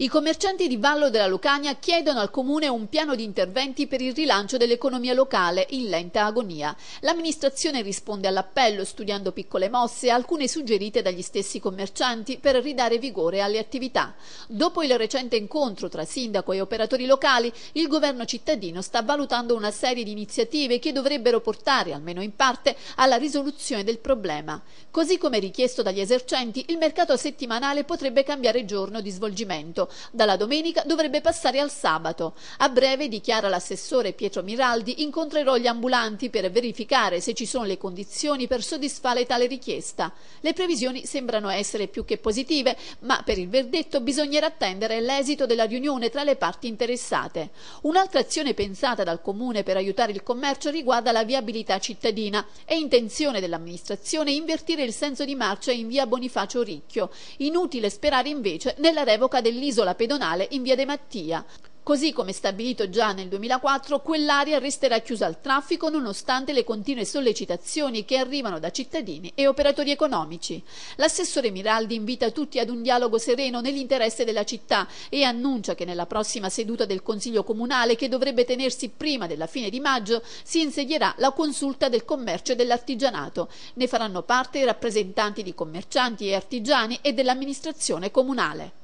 I commercianti di Vallo della Lucania chiedono al Comune un piano di interventi per il rilancio dell'economia locale in lenta agonia. L'amministrazione risponde all'appello studiando piccole mosse, alcune suggerite dagli stessi commercianti per ridare vigore alle attività. Dopo il recente incontro tra sindaco e operatori locali, il governo cittadino sta valutando una serie di iniziative che dovrebbero portare, almeno in parte, alla risoluzione del problema. Così come richiesto dagli esercenti, il mercato settimanale potrebbe cambiare giorno di svolgimento dalla domenica dovrebbe passare al sabato. A breve, dichiara l'assessore Pietro Miraldi, incontrerò gli ambulanti per verificare se ci sono le condizioni per soddisfare tale richiesta. Le previsioni sembrano essere più che positive, ma per il verdetto bisognerà attendere l'esito della riunione tra le parti interessate. Un'altra azione pensata dal Comune per aiutare il commercio riguarda la viabilità cittadina. È intenzione dell'amministrazione invertire il senso di marcia in via Bonifacio Ricchio. Inutile sperare invece nella revoca dell'isola l'isola pedonale in via De Mattia. Così come stabilito già nel 2004, quell'area resterà chiusa al traffico nonostante le continue sollecitazioni che arrivano da cittadini e operatori economici. L'assessore Miraldi invita tutti ad un dialogo sereno nell'interesse della città e annuncia che nella prossima seduta del Consiglio Comunale, che dovrebbe tenersi prima della fine di maggio, si insedierà la consulta del commercio e dell'artigianato. Ne faranno parte i rappresentanti di commercianti e artigiani e dell'amministrazione comunale.